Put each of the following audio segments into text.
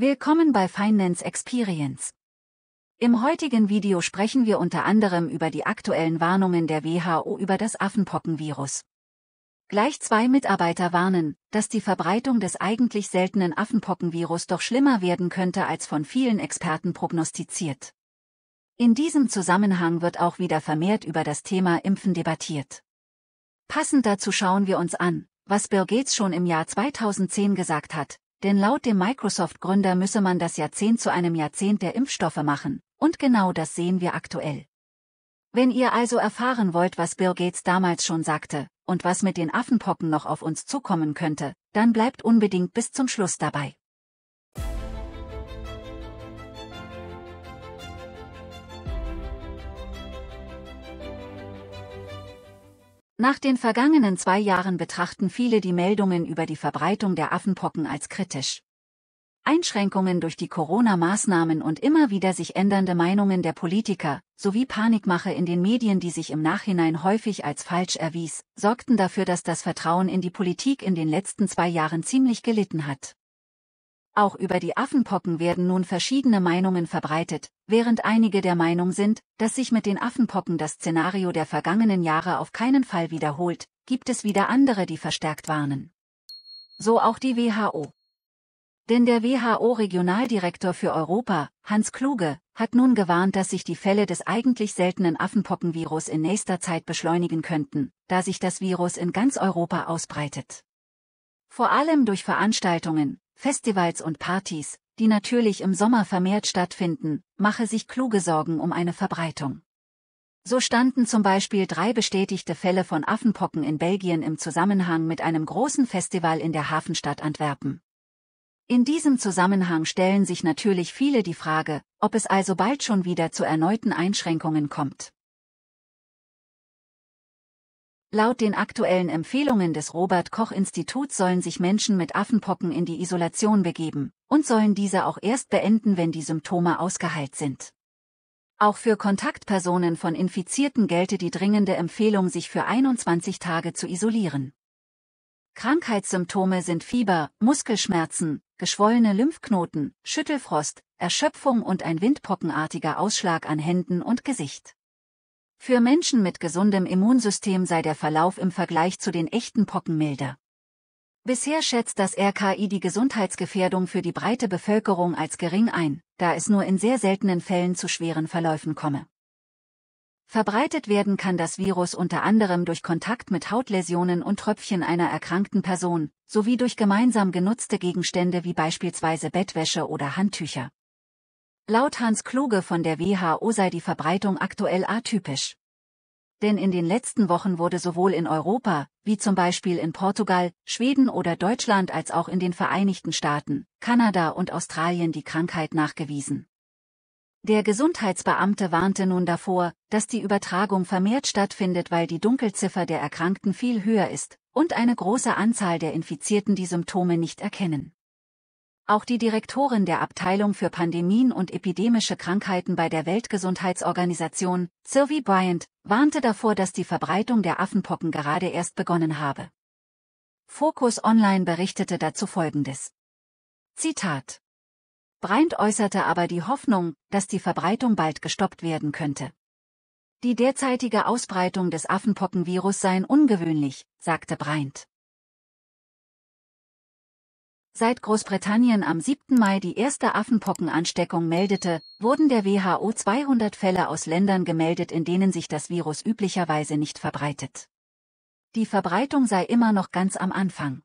Willkommen bei Finance Experience. Im heutigen Video sprechen wir unter anderem über die aktuellen Warnungen der WHO über das Affenpockenvirus. Gleich zwei Mitarbeiter warnen, dass die Verbreitung des eigentlich seltenen Affenpockenvirus doch schlimmer werden könnte als von vielen Experten prognostiziert. In diesem Zusammenhang wird auch wieder vermehrt über das Thema Impfen debattiert. Passend dazu schauen wir uns an, was Bill Gates schon im Jahr 2010 gesagt hat, denn laut dem Microsoft-Gründer müsse man das Jahrzehnt zu einem Jahrzehnt der Impfstoffe machen, und genau das sehen wir aktuell. Wenn ihr also erfahren wollt, was Bill Gates damals schon sagte, und was mit den Affenpocken noch auf uns zukommen könnte, dann bleibt unbedingt bis zum Schluss dabei. Nach den vergangenen zwei Jahren betrachten viele die Meldungen über die Verbreitung der Affenpocken als kritisch. Einschränkungen durch die Corona-Maßnahmen und immer wieder sich ändernde Meinungen der Politiker, sowie Panikmache in den Medien, die sich im Nachhinein häufig als falsch erwies, sorgten dafür, dass das Vertrauen in die Politik in den letzten zwei Jahren ziemlich gelitten hat. Auch über die Affenpocken werden nun verschiedene Meinungen verbreitet, während einige der Meinung sind, dass sich mit den Affenpocken das Szenario der vergangenen Jahre auf keinen Fall wiederholt, gibt es wieder andere, die verstärkt warnen. So auch die WHO. Denn der WHO-Regionaldirektor für Europa, Hans Kluge, hat nun gewarnt, dass sich die Fälle des eigentlich seltenen Affenpockenvirus in nächster Zeit beschleunigen könnten, da sich das Virus in ganz Europa ausbreitet. Vor allem durch Veranstaltungen, Festivals und Partys, die natürlich im Sommer vermehrt stattfinden, mache sich kluge Sorgen um eine Verbreitung. So standen zum Beispiel drei bestätigte Fälle von Affenpocken in Belgien im Zusammenhang mit einem großen Festival in der Hafenstadt Antwerpen. In diesem Zusammenhang stellen sich natürlich viele die Frage, ob es also bald schon wieder zu erneuten Einschränkungen kommt. Laut den aktuellen Empfehlungen des Robert Koch Instituts sollen sich Menschen mit Affenpocken in die Isolation begeben und sollen diese auch erst beenden, wenn die Symptome ausgeheilt sind. Auch für Kontaktpersonen von Infizierten gelte die dringende Empfehlung, sich für 21 Tage zu isolieren. Krankheitssymptome sind Fieber, Muskelschmerzen, geschwollene Lymphknoten, Schüttelfrost, Erschöpfung und ein windpockenartiger Ausschlag an Händen und Gesicht. Für Menschen mit gesundem Immunsystem sei der Verlauf im Vergleich zu den echten Pocken milder. Bisher schätzt das RKI die Gesundheitsgefährdung für die breite Bevölkerung als gering ein, da es nur in sehr seltenen Fällen zu schweren Verläufen komme. Verbreitet werden kann das Virus unter anderem durch Kontakt mit Hautläsionen und Tröpfchen einer erkrankten Person, sowie durch gemeinsam genutzte Gegenstände wie beispielsweise Bettwäsche oder Handtücher. Laut Hans Kluge von der WHO sei die Verbreitung aktuell atypisch. Denn in den letzten Wochen wurde sowohl in Europa, wie zum Beispiel in Portugal, Schweden oder Deutschland als auch in den Vereinigten Staaten, Kanada und Australien die Krankheit nachgewiesen. Der Gesundheitsbeamte warnte nun davor, dass die Übertragung vermehrt stattfindet, weil die Dunkelziffer der Erkrankten viel höher ist und eine große Anzahl der Infizierten die Symptome nicht erkennen. Auch die Direktorin der Abteilung für Pandemien und epidemische Krankheiten bei der Weltgesundheitsorganisation, Sylvie Bryant, warnte davor, dass die Verbreitung der Affenpocken gerade erst begonnen habe. Focus Online berichtete dazu Folgendes. Zitat. Bryant äußerte aber die Hoffnung, dass die Verbreitung bald gestoppt werden könnte. Die derzeitige Ausbreitung des Affenpockenvirus sei ungewöhnlich, sagte Bryant. Seit Großbritannien am 7. Mai die erste Affenpockenansteckung meldete, wurden der WHO 200 Fälle aus Ländern gemeldet, in denen sich das Virus üblicherweise nicht verbreitet. Die Verbreitung sei immer noch ganz am Anfang.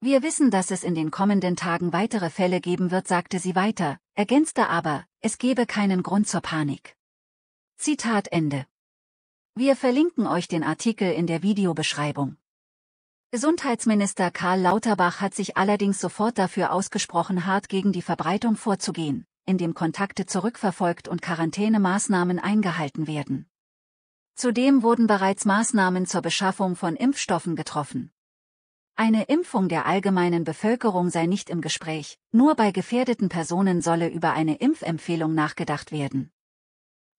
Wir wissen, dass es in den kommenden Tagen weitere Fälle geben wird, sagte sie weiter, ergänzte aber, es gebe keinen Grund zur Panik. Zitat Ende. Wir verlinken euch den Artikel in der Videobeschreibung. Gesundheitsminister Karl Lauterbach hat sich allerdings sofort dafür ausgesprochen, hart gegen die Verbreitung vorzugehen, indem Kontakte zurückverfolgt und Quarantänemaßnahmen eingehalten werden. Zudem wurden bereits Maßnahmen zur Beschaffung von Impfstoffen getroffen. Eine Impfung der allgemeinen Bevölkerung sei nicht im Gespräch, nur bei gefährdeten Personen solle über eine Impfempfehlung nachgedacht werden.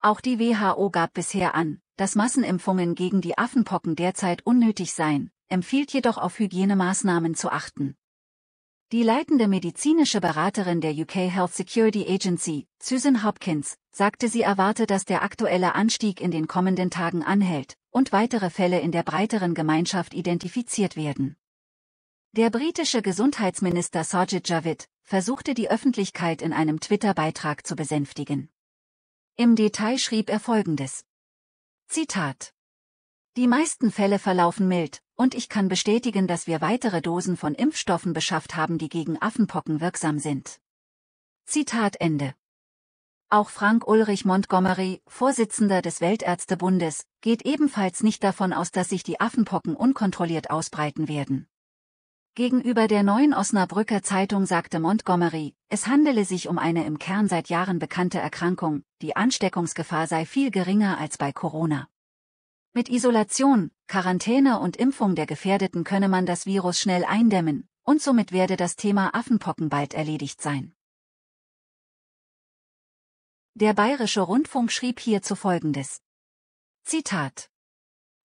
Auch die WHO gab bisher an, dass Massenimpfungen gegen die Affenpocken derzeit unnötig seien, empfiehlt jedoch auf Hygienemaßnahmen zu achten. Die leitende medizinische Beraterin der UK Health Security Agency, Susan Hopkins, sagte, sie erwarte, dass der aktuelle Anstieg in den kommenden Tagen anhält und weitere Fälle in der breiteren Gemeinschaft identifiziert werden. Der britische Gesundheitsminister Sajid Javid versuchte die Öffentlichkeit in einem Twitter-Beitrag zu besänftigen. Im Detail schrieb er folgendes. Zitat die meisten Fälle verlaufen mild, und ich kann bestätigen, dass wir weitere Dosen von Impfstoffen beschafft haben, die gegen Affenpocken wirksam sind. Zitat Ende. Auch Frank Ulrich Montgomery, Vorsitzender des Weltärztebundes, geht ebenfalls nicht davon aus, dass sich die Affenpocken unkontrolliert ausbreiten werden. Gegenüber der neuen Osnabrücker Zeitung sagte Montgomery, es handele sich um eine im Kern seit Jahren bekannte Erkrankung, die Ansteckungsgefahr sei viel geringer als bei Corona. Mit Isolation, Quarantäne und Impfung der Gefährdeten könne man das Virus schnell eindämmen, und somit werde das Thema Affenpocken bald erledigt sein. Der Bayerische Rundfunk schrieb hierzu folgendes. Zitat.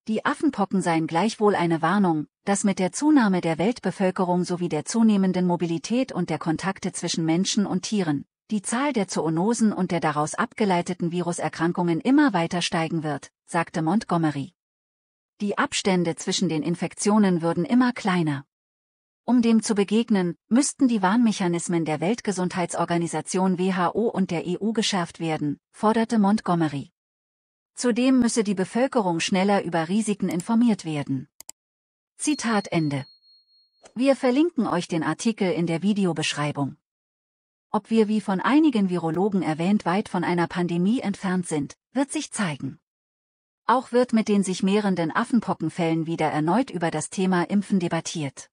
Die Affenpocken seien gleichwohl eine Warnung, dass mit der Zunahme der Weltbevölkerung sowie der zunehmenden Mobilität und der Kontakte zwischen Menschen und Tieren, die Zahl der Zoonosen und der daraus abgeleiteten Viruserkrankungen immer weiter steigen wird, sagte Montgomery. Die Abstände zwischen den Infektionen würden immer kleiner. Um dem zu begegnen, müssten die Warnmechanismen der Weltgesundheitsorganisation WHO und der EU geschärft werden, forderte Montgomery. Zudem müsse die Bevölkerung schneller über Risiken informiert werden. Zitat Ende. Wir verlinken euch den Artikel in der Videobeschreibung. Ob wir wie von einigen Virologen erwähnt weit von einer Pandemie entfernt sind, wird sich zeigen. Auch wird mit den sich mehrenden Affenpockenfällen wieder erneut über das Thema Impfen debattiert.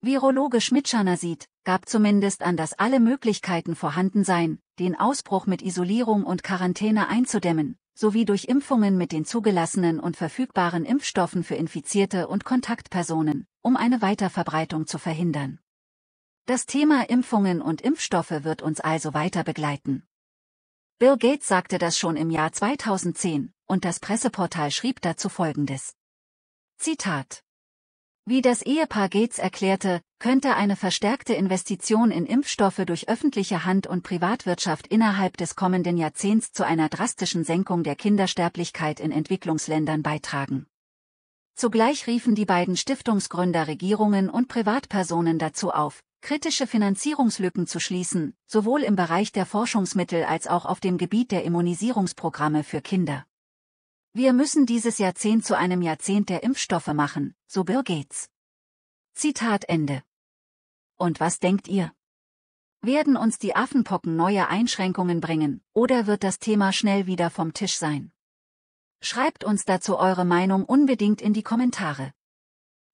Virologe Schmidtschanner sieht, gab zumindest an, dass alle Möglichkeiten vorhanden seien, den Ausbruch mit Isolierung und Quarantäne einzudämmen, sowie durch Impfungen mit den zugelassenen und verfügbaren Impfstoffen für Infizierte und Kontaktpersonen, um eine Weiterverbreitung zu verhindern. Das Thema Impfungen und Impfstoffe wird uns also weiter begleiten. Bill Gates sagte das schon im Jahr 2010, und das Presseportal schrieb dazu folgendes. Zitat. Wie das Ehepaar Gates erklärte, könnte eine verstärkte Investition in Impfstoffe durch öffentliche Hand und Privatwirtschaft innerhalb des kommenden Jahrzehnts zu einer drastischen Senkung der Kindersterblichkeit in Entwicklungsländern beitragen. Zugleich riefen die beiden Stiftungsgründer Regierungen und Privatpersonen dazu auf, kritische Finanzierungslücken zu schließen, sowohl im Bereich der Forschungsmittel als auch auf dem Gebiet der Immunisierungsprogramme für Kinder. Wir müssen dieses Jahrzehnt zu einem Jahrzehnt der Impfstoffe machen, so Bill Gates. Zitat Ende. Und was denkt ihr? Werden uns die Affenpocken neue Einschränkungen bringen, oder wird das Thema schnell wieder vom Tisch sein? Schreibt uns dazu eure Meinung unbedingt in die Kommentare.